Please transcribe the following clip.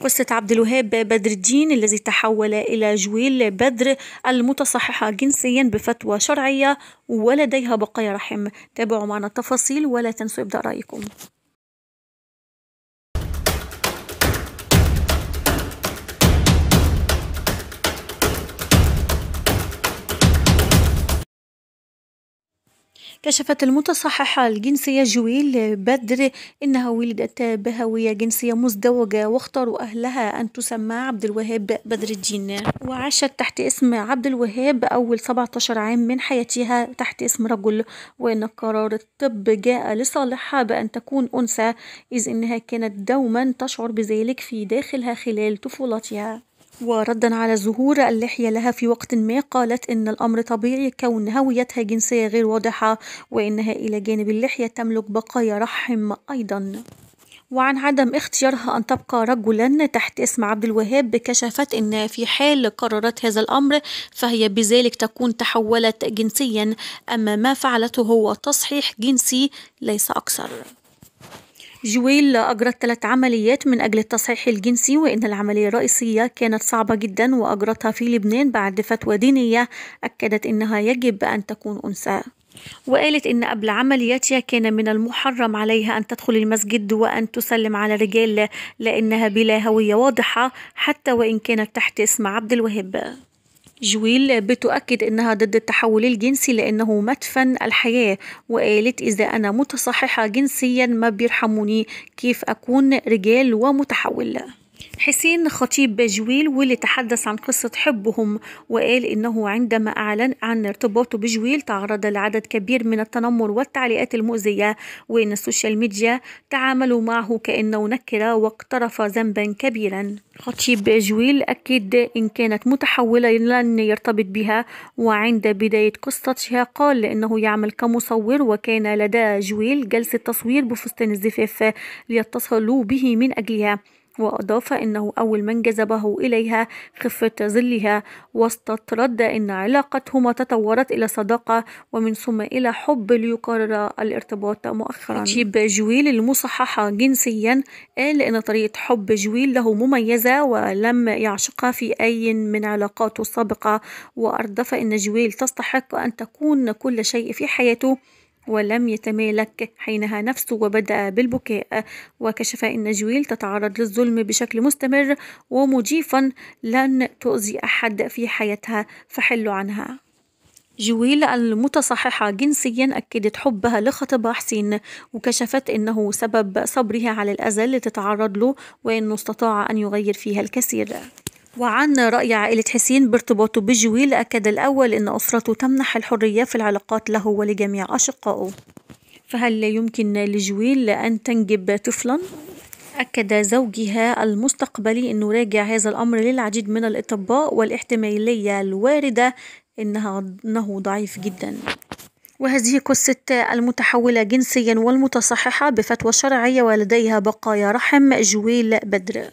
قصة عبد الوهاب بدر الدين الذي تحول إلى جويل بدر المتصححة جنسيا بفتوى شرعية ولديها بقايا رحم تابعوا معنا التفاصيل ولا تنسوا إبداء رأيكم كشفت المتصححة الجنسية جويل بدر إنها ولدت بهوية جنسية مزدوجة واختاروا أهلها أن تسمى عبد الوهاب بدر الدين وعاشت تحت اسم عبد الوهاب أول 17 عام من حياتها تحت اسم رجل وإن قرار الطب جاء لصالحها بأن تكون أنثى إذ إنها كانت دوما تشعر بذلك في داخلها خلال طفولتها وردا على ظهور اللحية لها في وقت ما قالت إن الأمر طبيعي كون هويتها جنسية غير واضحة وإنها إلى جانب اللحية تملك بقايا رحم أيضا وعن عدم اختيارها أن تبقى رجلا تحت اسم عبد الوهاب كشفت أن في حال قررت هذا الأمر فهي بذلك تكون تحولت جنسيا أما ما فعلته هو تصحيح جنسي ليس أكثر جويل أجرت ثلاث عمليات من أجل التصحيح الجنسي وإن العملية الرئيسية كانت صعبة جدا وأجرتها في لبنان بعد فتوى دينية أكدت إنها يجب أن تكون أنثى وقالت إن قبل عملياتها كان من المحرم عليها أن تدخل المسجد وأن تسلم على رجال لأنها بلا هوية واضحة حتى وإن كانت تحت اسم عبد الوهاب جويل بتؤكد أنها ضد التحول الجنسي لأنه مدفن الحياة وقالت إذا أنا متصححة جنسيا ما بيرحموني كيف أكون رجال ومتحول حسين خطيب بجويل واللي تحدث عن قصة حبهم وقال إنه عندما أعلن عن ارتباطه بجويل تعرض لعدد كبير من التنمر والتعليقات المؤذية وإن السوشيال ميديا تعاملوا معه كأنه نكرة واقترف ذنبا كبيرا خطيب جويل أكد إن كانت متحولة لن يرتبط بها وعند بداية قصتها قال إنه يعمل كمصور وكان لدى جويل جلسة تصوير بفستان الزفاف ليتصلوا به من أجلها وأضاف أنه أول من جذبه إليها خفة ظلها واستطرد أن علاقتهما تطورت إلى صداقة ومن ثم إلى حب ليقرر الارتباط مؤخرا تشيب جويل المصححة جنسيا قال أن طريقة حب جويل له مميزة ولم يعشقها في أي من علاقاته السابقة وأردف أن جويل تستحق أن تكون كل شيء في حياته ولم يتمالك حينها نفسه وبدأ بالبكاء وكشف أن جويل تتعرض للظلم بشكل مستمر ومضيفا لن تؤذي أحد في حياتها فحلوا عنها جويل المتصححة جنسيا أكدت حبها لخطيبها حسين وكشفت أنه سبب صبرها على الأذى اللي تتعرض له وأنه استطاع أن يغير فيها الكثير وعن رأي عائلة حسين بارتباطه بجويل أكد الأول أن أسرته تمنح الحرية في العلاقات له ولجميع أشقائه فهل يمكن لجويل أن تنجب طفلا؟ أكد زوجها المستقبلي أنه راجع هذا الأمر للعديد من الأطباء والاحتمالية الواردة إنها أنه ضعيف جدا وهذه قصة المتحولة جنسيا والمتصححة بفتوى شرعية ولديها بقايا رحم جويل بدر